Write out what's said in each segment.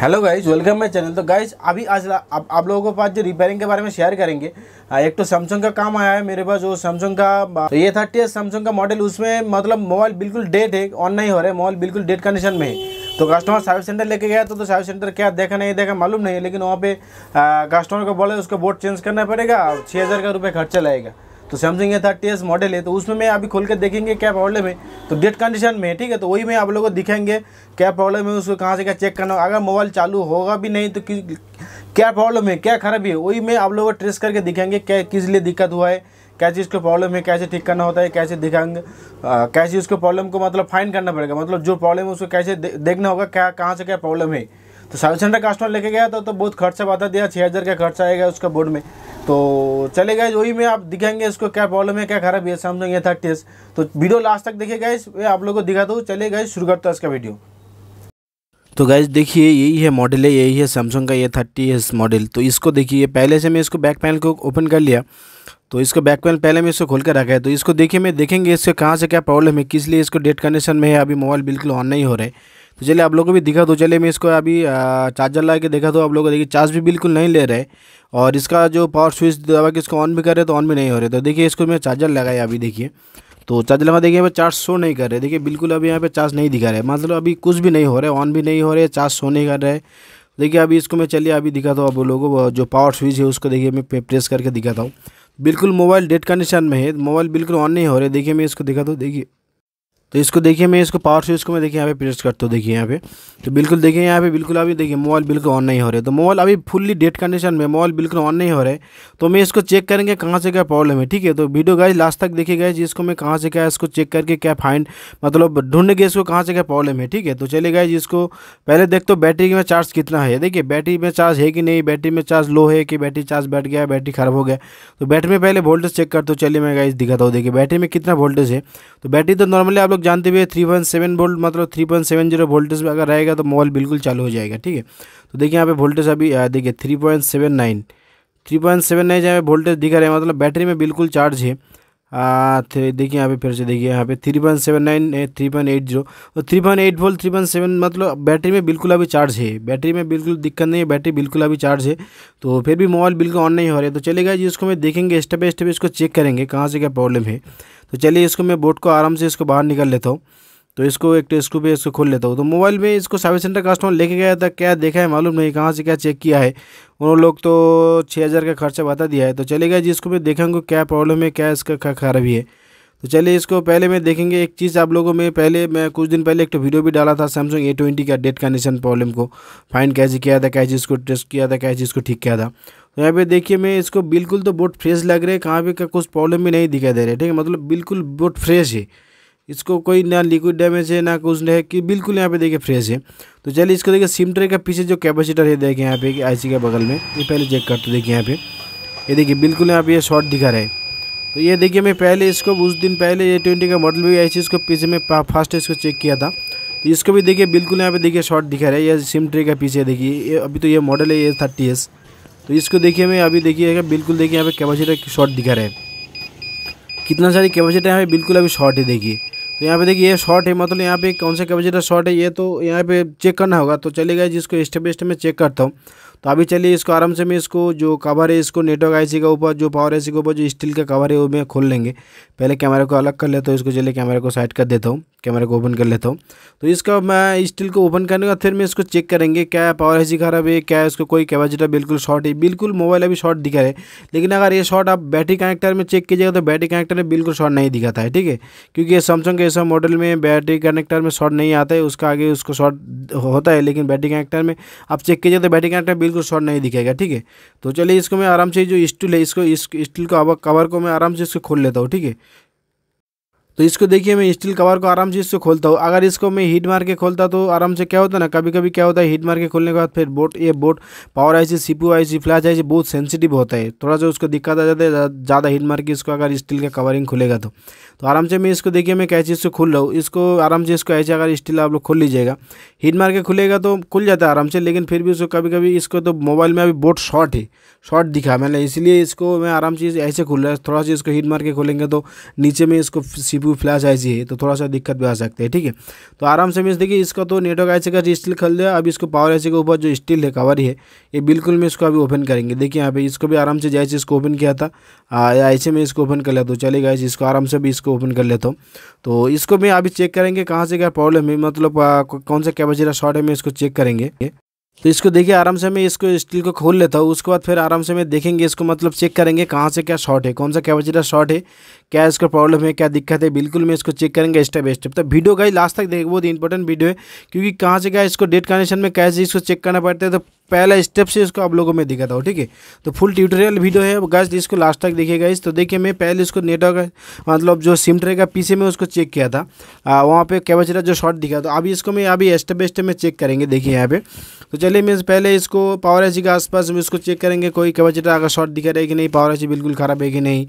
hello guys welcome my channel तो guys अभी आज आप, आप लोगों के पास जो रिपेयरिंग के बारे में शेयर करेंगे एक तो सैमसंग का काम आया है मेरे पास जो सैमसंग का तो ये थर्टी एस सैमसंग का मॉडल उसमें मतलब मोबाइल बिल्कुल डेट है ऑन नहीं हो रहा है मोबाइल बिल्कुल डेट कंडीशन में है तो कस्टमर सर्विस सेंटर लेके गया तो, तो सर्विस सेंटर क्या देखा नहीं देखा मालूम नहीं लेकिन वहाँ पे कस्टमर को बोले उसका बोर्ड चेंज करना पड़ेगा छः हज़ार का रुपये खर्चा लगेगा तो Samsung A thirty S model है तो उसमें मैं अभी खोल कर देखेंगे क्या प्रॉब्लम है तो डेट कंडीशन में ठीक है तो वही मैं आप लोगों को दिखाएंगे क्या प्रॉब्लम है उसको कहाँ से क्या चेक करना अगर मोबाइल चालू होगा भी नहीं तो क्या प्रॉब्लम है क्या खराबी है वही मैं आप लोगों को ट्रेस करके दिखाएंगे क्या किस लिए दिक्कत हुआ है क्या चीज़ को प्रॉब्लम है कैसे ठीक करना होता है कैसे दिखाएंगे कैसे उसको प्रॉब्लम को मतलब फाइन करना पड़ेगा मतलब जो प्रॉब्लम है उसको कैसे देखना होगा क्या कहाँ से क्या प्रॉब्लम है तो सर्विस सेंटर कस्टमर लेके गया था तो बहुत खर्चा बता दिया छः हज़ार का खर्चा आएगा उसका बोर्ड में तो चले गए वही में आप दिखाएंगे इसको क्या प्रॉब्लम है क्या खराब है सैमसंग ए थर्टी एस तो वीडियो लास्ट तक देखिए गाइस इस आप लोगों को दिखाता हूँ चले गए शुरू करता है इसका वीडियो तो गाइज देखिए यही है मॉडल है यही है सैमसंग का ये थर्टी एस मॉडल तो इसको देखिए पहले से मैं इसको बैक पैनल को ओपन कर लिया तो इसको बैक पैनल पहले मैं इसको खोल कर रखा है तो इसको देखिए मैं देखेंगे इसको कहाँ से क्या प्रॉब्लम है किस लिए इसको डेट कंडीशन में है अभी मोबाइल बिल्कुल ऑन नहीं हो रहा है तो चलिए आप लोगों को भी दिखा दो चलिए मैं इसको अभी चार्जर लगा के देखा तो आप लोगों को देखिए चार्ज भी बिल्कुल नहीं ले रहे और इसका जो पावर स्विच दबा के इसको ऑन भी कर रहे तो ऑन भी नहीं हो रहे तो देखिए इसको मैं चार्जर लगाया अभी देखिए तो चार्जर लगा देखिए यहाँ पर चार्ज शो नहीं कर रहे देखिए बिल्कुल अभी यहाँ पर चार्ज नहीं दिखा रहे मतलब अभी कुछ भी नहीं हो रहा है ऑन भी नहीं हो रहे चार्ज शो नहीं कर रहे देखिए अभी इसको मैं चलिए अभी दिखाता हूँ आप लोगों को जो पावर स्विच है उसको देखिए मैं प्रेस करके दिखाता हूँ बिल्कुल मोबाइल डेड कंडीशन में है मोबाइल बिल्कुल ऑन नहीं हो रहे देखिए मैं इसको दिखाता हूँ देखिए तो इसको देखिए मैं इसको पावर स्विच को मैं देखिए यहाँ पे प्रेस करता हूँ देखिए यहाँ पे तो बिल्कुल देखिए यहाँ पे बिल्कुल अभी देखिए मोबाइल बिल्कुल ऑन नहीं हो रहा है तो मोबाइल अभी फुल्ली डेड कंडीशन में मोबाइल बिल्कुल ऑन नहीं हो रहा है तो मैं इसको चेक करेंगे कहाँ से क्या प्रॉब्लम है ठीक है तो वीडियो गाइज लास्ट तक देखिए गए जिसको मैं कहाँ से क्या इसको चेक करके क्या फाइंड मतलब ढूंढ गए इसको कहाँ से क्या प्रॉब्लम है ठीक है तो चले गए जिसको पहले देख तो बैटरी में चार्ज कितना है देखिए बैटरी में चार्ज है कि नहीं बैटरी में चार्ज लो है कि बैटरी चार्ज बैठ गया बैटरी खराब हो गया तो बैटरी में पहले वोल्टेज चेक कर हो चलिए मैं गाइज दिखाता हूँ देखिए बैटरी में कितना वोल्टेज है तो बैटरी तो नॉर्मली आप लोग लोग जानते भी थ्री पॉइंट सेवन वोल्ट मतलब three point seven zero voltage में अगर रहेगा तो मोबाइल बिल्कुल चालू हो जाएगा ठीक है तो देखिए यहाँ पे वोल्टेज अभी देखिए three point seven nine three point seven nine जहाँ वोल्टेज दिखा रहे हैं मतलब बैटरी में बिल्कुल चार्ज है हाँ, देखिए यहाँ पे फिर से देखिए यहाँ पे three point seven nine three point eight zero और three point eight volt three point seven मतलब बैटरी में बिल्कुल अभी चार्ज है बैटरी में बिल्कुल दिक्कत नहीं है बैटरी बिल्कुल अभी चार्ज है तो फिर भी मोबाइल बिल्कुल ऑन नहीं हो रहा है तो चलेगा जी इसको मैं देखेंगे स्टेप बाई स्टेप इसको चेक करेंगे कहाँ से क्या प्रॉब्लम है तो चलिए इसको मैं बोट को आराम से इसको बाहर निकाल लेता हूँ तो इसको एक को भी इसको खोल लेता हूँ तो मोबाइल में इसको सर्विस सेंटर कस्टमर लेके गया था क्या देखा है मालूम नहीं कहाँ से क्या चेक किया है उन लोग तो छः हज़ार का खर्चा बता दिया है तो चले गए जिसको मैं देखेंगे क्या प्रॉब्लम है क्या इसका खराबी है तो चलिए इसको पहले मैं देखेंगे एक चीज़ आप लोगों में पहले मैं कुछ दिन पहले एक तो वीडियो भी डाला था सैमसंग ए ट्वेंटी का डेट कंडीशन प्रॉब्लम को फाइंड कैसे किया था कैसे इसको टेस्ट किया था कैसे इसको ठीक किया था तो यहाँ पे देखिए मैं इसको बिल्कुल तो बोट फ्रेश लग रहा है कहाँ पर कुछ प्रॉब्लम भी नहीं दिखाई दे रहा है ठीक है मतलब बिल्कुल बोट फ्रेश है इसको कोई ना लिक्विड डैमेज है ना कुछ है कि बिल्कुल यहाँ पे देखिए फ्रेश है तो चलिए इसको देखिए सिम ट्रे का पीछे जो कैपेसिटर है देखिए यहाँ पे कि आईसी के बगल में ये पहले चेक करते देखिए यहाँ पे ये देखिए बिल्कुल यहाँ पे ये शॉर्ट दिखा रहा है तो ये देखिए मैं पहले इसको उस दिन पहले ये ट्वेंटी का मॉडल भी आई थी इसको पीछे में फास्ट इसको चेक किया था तो इसको भी देखिए बिल्कुल यहाँ पे देखिए शॉर्ट दिखा रहा है ये सिम ट्रे का पीछे देखिए ये अभी तो ये मॉडल है ये थर्टी एस तो इसको देखिए मैं अभी देखिएगा बिल्कुल देखिए यहाँ पे कैपेसिटर शॉर्ट दिखा रहा है कितना सारी कैपेसिटी यहाँ बिल्कुल अभी शॉर्ट है देखिए तो यहाँ पे देखिए ये शॉर्ट है मतलब यहाँ पे कौन से कैपेसिटर शॉर्ट है ये तो यहाँ पे चेक करना होगा तो चले गए जिसको स्टेप बाई स्टेप में चेक करता हूँ तो अभी चलिए इसको आराम से मैं इसको जो कवर है इसको नेटवर्क आईसी के ऊपर जो पावर आईसी के ऊपर जो स्टील का कवर है वो मैं खोल लेंगे पहले कैमरे को अलग कर लेता हूँ इसको चलिए कैमरे को साइड कर देता हूँ कैमरे को ओपन कर लेता हूँ तो इसका मैं स्टील को ओपन करने का फिर मैं इसको चेक करेंगे क्या पावर सी खराब है क्या इसको कोई कैपेसिटर बिल्कुल शॉर्ट है बिल्कुल मोबाइल अभी शॉर्ट दिखा रहे लेकिन अगर ये शॉर्ट आप बैटरी कनेक्टर में चेक कीजिएगा तो बैटरी कनेक्टर में बिल्कुल शॉर्ट नहीं दिखाता है ठीक है क्योंकि ये सैमसंग के हमेशा मॉडल में बैटरी कनेक्टर में शॉर्ट नहीं आता है उसका आगे उसको शॉर्ट होता है लेकिन बैटरी कनेक्टर में आप चेक कीजिए तो बैटरी कनेक्टर बिल्कुल शॉर्ट नहीं दिखेगा ठीक है तो चलिए इसको मैं आराम से जो स्टूल है इसको इस स्टील को कवर को मैं आराम से इसको खोल लेता हूँ ठीक है तो इसको देखिए मैं स्टील कवर को आराम से इससे खोलता हूँ अगर इसको मैं हीट मार के खोलता तो आराम से क्या होता ना कभी कभी क्या होता है हीट मार के खोलने के बाद फिर बोट ये boot power I C C I C flash I C बहुत सेंसिटिव होता है थोड़ा सा उसको दिक्कत आ जाता है ज़्यादा हीट मार के इसको अगर स्टील का कवरिंग खुलेगा तो।, तो आराम से मैं इसको देखिए मैं कैसे इससे खुल रहा हूँ इसको आराम से इसको ऐसे अगर स्टील आप लोग खोल लीजिएगा हीट मार के खुलेगा तो खुल जाता है आराम से लेकिन फिर भी उसको कभी कभी इसको तो मोबाइल में अभी बोट शॉर्ट है शॉर्ट दिखा मैंने इसलिए इसको मैं आराम से ऐसे खुल रहा है थोड़ा सा इसको हीट मार के खोलेंगे तो नीचे में इसको सीपू सीपीयू फ्लैश आईसी है तो थोड़ा सा दिक्कत भी आ सकती है ठीक है तो आराम से मीन देखिए इसका तो नेटवर्क आईसी का स्टील खल दिया अब इसको पावर आईसी के ऊपर जो स्टील है कवर है ये बिल्कुल मैं इसको अभी ओपन करेंगे देखिए यहाँ पे इसको भी आराम से जैसे इसको ओपन किया था ऐसे में इसको ओपन कर लेता हूँ चलिए गाइस इसको आराम से भी इसको ओपन कर लेता हूँ तो इसको मैं अभी चेक करेंगे कहाँ से क्या प्रॉब्लम है मतलब कौन सा कैपेसिटी शॉर्ट है मैं इसको चेक करेंगे तो इसको देखिए आराम से मैं इसको स्टील को खोल लेता हूँ उसके बाद फिर आराम से मैं देखेंगे इसको मतलब चेक करेंगे कहाँ से क्या शॉर्ट है कौन सा कैपेसिटर शॉर्ट है क्या इसका प्रॉब्लम है क्या दिक्कत है बिल्कुल मैं इसको चेक करेंगे स्टेप बाई स्टेप तो वीडियो गाइज लास्ट तक देखें बहुत इंपॉर्टेंट वीडियो है क्योंकि कहाँ से क्या इसको डेट कनेक्शन में कैसे इसको चेक करना पड़ता है तो पहला स्टेप से इसको आप लोगों में दिखाता हूँ ठीक है तो फुल ट्यूटोरियल वीडियो है गाइज इसको लास्ट तक देखिएगा इस तो देखिए मैं पहले इसको नेटवर्क मतलब जो सिम ट्रे का पीछे में उसको चेक किया था वहाँ पे कैपेसिटर जो शॉर्ट दिखा था अभी इसको मैं अभी स्टेप बाई स्टेप में चेक करेंगे देखिए यहाँ पे तो चलिए मैं पहले इसको पावर एसी के आसपास में इसको चेक करेंगे कोई कैपेसिटर अगर शॉर्ट दिखा रहा है कि नहीं पावर एसी बिल्कुल खराब है कि नहीं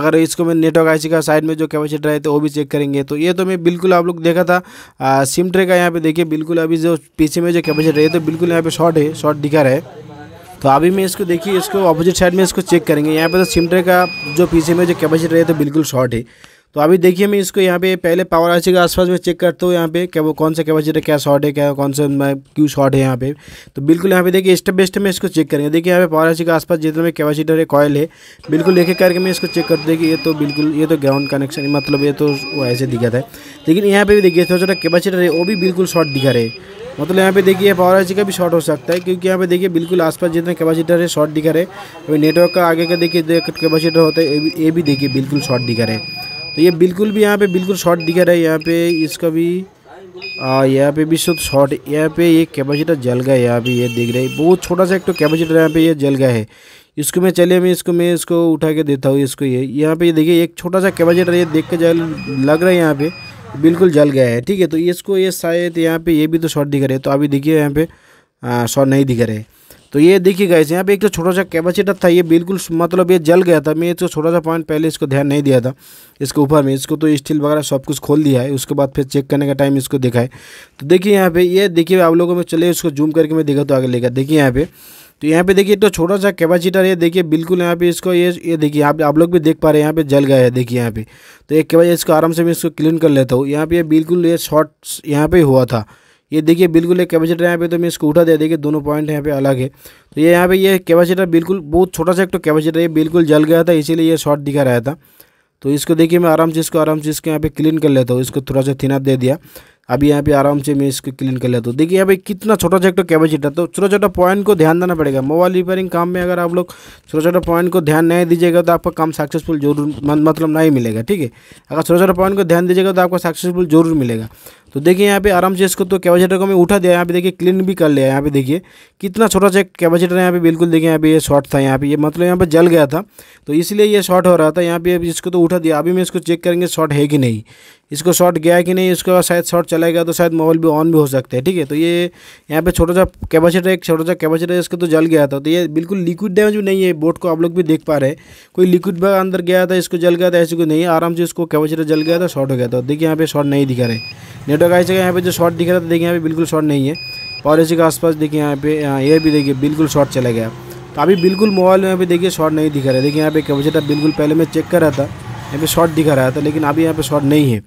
अगर इसको मैं नेटवर्क शॉक आईसी का साइड में जो कैपेसिटर है तो वो भी चेक करेंगे तो ये तो मैं बिल्कुल आप लोग देखा था आ, सिम ट्रे का यहाँ पे देखिए बिल्कुल अभी जो पीछे में जो कैपेसिटर है तो बिल्कुल यहाँ पे शॉर्ट है शॉर्ट दिखा रहा है तो अभी मैं इसको देखिए इसको अपोजिट साइड में इसको चेक करेंगे यहाँ पे तो सिम ट्रे का जो पीछे में जो कैपेसिटर है तो बिल्कुल शॉर्ट है तो अभी देखिए मैं इसको यहाँ पे पहले पावर आर्ची के आसपास में चेक करता हूँ यहाँ पे क्या वो कौन सा कैपेसिटर क्या शॉर्ट है क्या कौन सा क्यों शॉर्ट है यहाँ पे तो बिल्कुल यहाँ पे देखिए स्टेप बाई स्टेप में इसको चेक करेंगे देखिए यहाँ पे पावर आर्ची के आसपास जितना में कैपेसिटर है कॉयल है बिल्कुल लेके करके मैं इसको चेक करता देखिए ये तो बिल्कुल ये तो ग्राउंड कनेक्शन मतलब ये तो वो ऐसे दिखा था लेकिन यहाँ पे भी देखिए छोटा छोटा कैपेसिटर है वो भी बिल्कुल शॉर्ट दिखा रहे मतलब यहाँ पे देखिए पावर एच का भी शॉर्ट हो सकता है क्योंकि यहाँ पे देखिए बिल्कुल आसपास जितने कैपेसिटर है शॉर्ट दिखा रहे अभी नेटवर्क का आगे का देखिए कैपेसिटर होता है ये भी, देखिए बिल्कुल शॉर्ट दिखा रहे हैं तो ये बिल्कुल भी यहाँ पे बिल्कुल शॉर्ट दिख रहा है यहाँ पे इसका भी यहाँ पे भी शुद्ध शॉर्ट यहाँ पे ये कैपेसिटर जल गया है यहाँ पे ये दिख रहा है बहुत छोटा सा एक तो कैपेसिटर यहाँ पे ये जल गया है इसको मैं चलिए मैं इसको मैं इसको उठा के देता हूँ इसको ये यहाँ पे ये देखिए एक छोटा सा कैपेसिटर ये देख के जल लग रहा है यहाँ पे बिल्कुल जल गया है ठीक है तो इसको ये शायद यहाँ पे ये भी तो शॉर्ट दिख रहा है तो अभी देखिए यहाँ पे शॉर्ट नहीं दिख है तो ये देखिए गाइस यहाँ पे एक तो छोटा सा कैपेसिटर था ये बिल्कुल मतलब ये जल गया था मैं इसको छोटा सा पॉइंट पहले इसको ध्यान नहीं दिया था इसके ऊपर में इसको तो स्टील वगैरह सब कुछ खोल दिया है उसके बाद फिर चेक करने का टाइम इसको दिखाए तो देखिए यहाँ पे ये देखिए आप लोगों में चले इसको जूम करके मैं देखा तो आगे लेगा देखिए यहाँ पे तो यहाँ पे देखिए तो छोटा सा कैपेसिटर है देखिए बिल्कुल यहाँ पे इसको ये ये देखिए आप आप लोग भी देख पा रहे हैं यहाँ पे जल गया है देखिए यहाँ पे तो एक के बाद इसको आराम से मैं इसको क्लीन कर लेता हूँ यहाँ पे ये बिल्कुल ये शॉर्ट यहाँ पे हुआ था ये देखिए बिल्कुल एक कैपेसिटर यहाँ पे तो मैं इसको उठा दे देखिए दोनों पॉइंट यहाँ पे अलग है तो ये यहाँ पे ये कैपेसिटर बिल्कुल बहुत छोटा सा एक तो कैपेसिटर ये बिल्कुल जल गया था इसीलिए ये शॉर्ट दिखा रहा था तो इसको देखिए मैं आराम से इसको आराम से इसको यहाँ पे क्लीन कर लेता हूँ इसको थोड़ा सा थिनाप दे दिया अभी यहाँ पे आराम से मैं इसको क्लीन कर लेता हूँ देखिए यहाँ पे कितना छोटा सा एक तो कैपेसिटर तो छोटा छोटा पॉइंट को ध्यान देना पड़ेगा मोबाइल रिपेयरिंग काम में अगर आप लोग छोटा छोटा पॉइंट को ध्यान नहीं दीजिएगा तो आपका काम सक्सेसफुल जरूर मतलब नहीं मिलेगा ठीक है अगर छोटा छोटा पॉइंट को ध्यान दीजिएगा तो आपका सक्सेसफुल जरूर मिलेगा तो देखिए यहाँ पे आराम से इसको तो कैपेसिटर को मैं उठा दिया यहाँ पे देखिए क्लीन भी कर लिया यहाँ पे देखिए कितना छोटा सा कैपेसिटर यहाँ पे बिल्कुल देखिए यहाँ पे ये शॉर्ट था यहाँ पे ये मतलब यहाँ पे जल गया था तो इसलिए ये शॉर्ट हो रहा था यहाँ पे इसको तो उठा दिया अभी मैं इसको चेक करेंगे शॉर्ट है कि नहीं इसको शॉर्ट गया कि नहीं उसके बाद शायद शॉट चला गया तो शायद मोबाइल भी ऑन भी हो सकता है ठीक है तो ये यहाँ पे छोटा सा कैपेसिटर एक छोटा सा कैपेसिटर इसका तो जल गया था तो ये बिल्कुल लिक्विड डैमेज भी नहीं है बोट को आप लोग भी देख पा रहे कोई लिक्विड बैग अंदर गया था इसको जल गया था ऐसे कोई नहीं आराम से इसको कैपेसिटर जल गया था शॉर्ट हो गया था तो देखिए यहाँ पे शॉर्ट नहीं दिखा रहे नेटवर्क आई जगह यहाँ पे जो शॉर्ट दिख रहा था देखिए यहाँ पे बिल्कुल शॉर्ट नहीं है और इसी के आसपास देखिए यहाँ पे ये भी देखिए बिल्कुल शॉर्ट चला गया तो अभी बिल्कुल मोबाइल में यहाँ पे देखिए शॉर्ट नहीं दिखा रहा है देखिए यहाँ पे कैपेसिटर बिल्कुल पहले मैं चेक कर रहा था यहाँ पे शॉर्ट दिखा रहा था लेकिन अभी यहाँ पे शॉर्ट नहीं है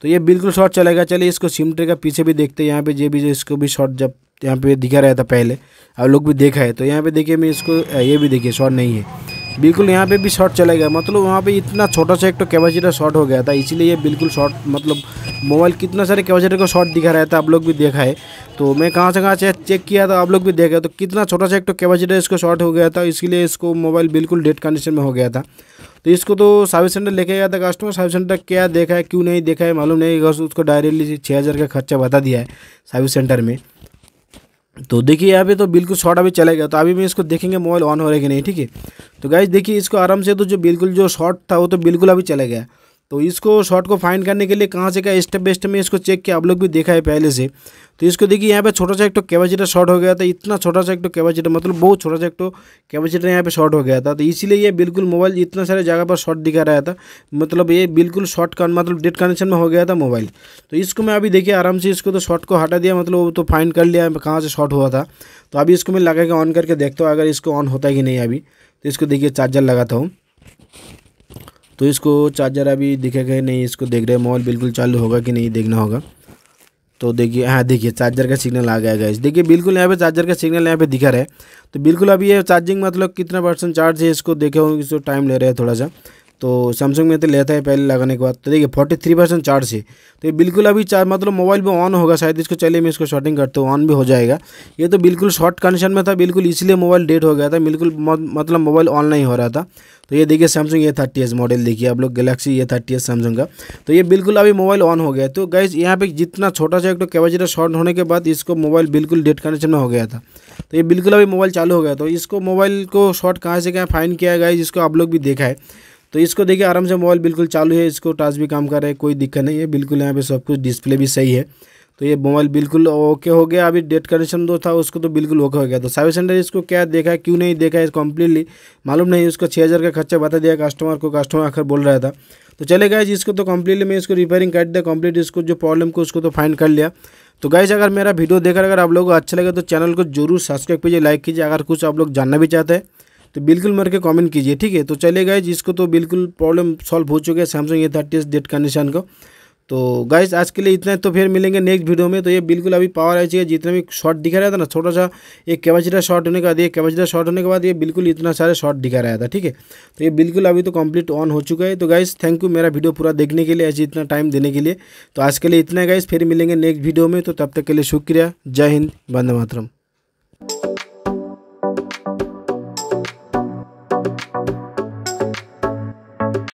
तो ये बिल्कुल शॉर्ट चलेगा चलिए इसको सिमटे का पीछे भी देखते हैं यहाँ पे जे भी जो इसको भी शॉर्ट जब यहाँ पे दिखा रहा था पहले आप लोग भी देखा है तो यहाँ पे देखिए मैं इसको ये भी देखिए शॉर्ट नहीं है बिल्कुल यहाँ पे भी शॉर्ट चला गया मतलब वहाँ पे इतना छोटा सा एक तो कैपेसिटर शॉर्ट हो गया था इसीलिए ये बिल्कुल शॉर्ट मतलब मोबाइल कितना सारे कैपेसिटर को शॉर्ट दिखा रहा था आप लोग भी देखा है तो मैं कहाँ से कहाँ से चेक किया था आप लोग भी देखा तो कितना छोटा सा एक तो कैपेसिटर इसको शॉर्ट हो गया था इसलिए इसको मोबाइल बिल्कुल डेड कंडीशन में हो गया था तो इसको तो सर्विस सेंटर लेके गया था कस्टमर सर्विस सेंटर क्या देखा है क्यों नहीं देखा है मालूम नहीं उसको डायरेक्टली छः हज़ार का खर्चा बता दिया है सर्विस सेंटर में तो देखिए यहाँ पे तो बिल्कुल शॉर्ट अभी चला गया तो अभी मैं इसको देखेंगे मोबाइल ऑन हो रहा है कि नहीं ठीक है तो गाइज देखिए इसको आराम से तो जो बिल्कुल जो शॉर्ट था वो तो बिल्कुल अभी चला गया तो इसको शॉट को फाइंड करने के लिए कहाँ से क्या स्टेप बाई स्टेप में इसको चेक किया आप लोग भी देखा है पहले से तो इसको देखिए यहाँ पे छोटा सा एक तो कैपेसिटर शॉर्ट हो गया था इतना छोटा सा एक तो कैपेसिटर मतलब बहुत छोटा सा एक तो कैपेसिटर यहाँ पे शॉर्ट हो गया था तो इसीलिए ये बिल्कुल मोबाइल इतना सारे जगह पर शॉर्ट दिखा रहा था मतलब ये बिल्कुल शॉर्ट कन मतलब डेड कनेक्शन में हो गया था मोबाइल तो इसको मैं अभी देखिए आराम से इसको तो शॉर्ट को हटा दिया मतलब वो तो फाइंड कर लिया कहाँ से शॉर्ट हुआ था तो अभी इसको मैं लगा के ऑन करके देखता हूँ अगर इसको ऑन होता है कि नहीं अभी तो इसको देखिए चार्जर लगाता हूँ तो इसको चार्जर अभी दिखेगा नहीं इसको देख रहे मोबाइल बिल्कुल चालू होगा कि नहीं देखना होगा तो देखिए हाँ देखिए चार्जर का सिग्नल आ गया गैस देखिए बिल्कुल यहाँ पे चार्जर का सिग्नल यहाँ पे दिखा रहा है तो बिल्कुल अभी ये चार्जिंग मतलब कितना परसेंट चार्ज है इसको देखे होंगे इसको टाइम ले रहे हैं थोड़ा सा तो सैमसंग में तो लेता है पहले लगाने के बाद तो देखिए फोर्टी थ्री परसेंट चार्ज है तो ये बिल्कुल अभी चार्ज मतलब मोबाइल में ऑन होगा शायद इसको चलिए मैं इसको शॉर्टिंग करता हूँ ऑन भी हो जाएगा ये तो बिल्कुल शॉर्ट कंडीशन में था बिल्कुल इसलिए मोबाइल डेट हो गया था बिल्कुल मतलब मोबाइल ऑन नहीं हो रहा था तो ये देखिए Samsung A thirty S model देखिए आप लोग Galaxy A thirty S Samsung का तो ये बिल्कुल अभी मोबाइल ऑन हो गया तो गैस यहाँ पे जितना छोटा सा एक तो कैपेसिटर शॉर्ट तो होने के बाद इसको मोबाइल बिल्कुल डेट कंडीशन में हो गया था तो ये बिल्कुल अभी मोबाइल चालू हो गया तो इसको मोबाइल को शॉर्ट कहाँ से कहाँ फाइन किया गया इसको आप लोग भी देखा है तो इसको देखिए आराम से मोबाइल बिल्कुल चालू है इसको टच भी काम कर रहा है कोई दिक्कत नहीं है बिल्कुल यहाँ पे सब कुछ डिस्प्ले भी सही है तो ये मोबाइल बिल्कुल ओके हो गया अभी डेट कनेक्शन जो था उसको तो बिल्कुल ओके हो गया तो सर्विस सेंटर इसको क्या देखा क्यों नहीं देखा है कम्प्लीटली मालूम नहीं उसको छः हज़ार का खर्चा बता दिया कस्टमर को कस्टमर आकर बोल रहा था तो चले गए इसको तो कम्प्लीटली मैं इसको रिपेयरिंग कर दिया कम्प्लीट इसको जो प्रॉब्लम को उसको तो फाइंड कर लिया तो गाइज अगर मेरा वीडियो देखकर अगर आप लोगों को अच्छा लगे तो चैनल को जरूर सब्सक्राइब कीजिए लाइक कीजिए अगर कुछ आप लोग जानना भी चाहते हैं तो बिल्कुल मर के कॉमेंट कीजिए ठीक है तो चले गए इसको तो बिल्कुल प्रॉब्लम सॉल्व हो चुका है Samsung A thirty S dead condition को तो गाइस आज के लिए इतना तो फिर मिलेंगे नेक्स्ट वीडियो में तो ये बिल्कुल अभी पावर आई चाहिए जितना भी शॉट दिखा रहा था ना छोटा सा एक कैपेसिटर शॉट होने के बाद ये कैपेसिटर शॉट होने के बाद ये बिल्कुल इतना सारे शॉट दिखा रहा था ठीक है तो ये बिल्कुल अभी तो कंप्लीट ऑन हो चुका है तो गाइज थैंक यू मेरा वीडियो पूरा देखने के लिए ऐसे इतना टाइम देने के लिए तो आज के लिए इतना गाइस फिर मिलेंगे नेक्स्ट वीडियो में तो तब तक के लिए शुक्रिया जय हिंद बंदे मातरम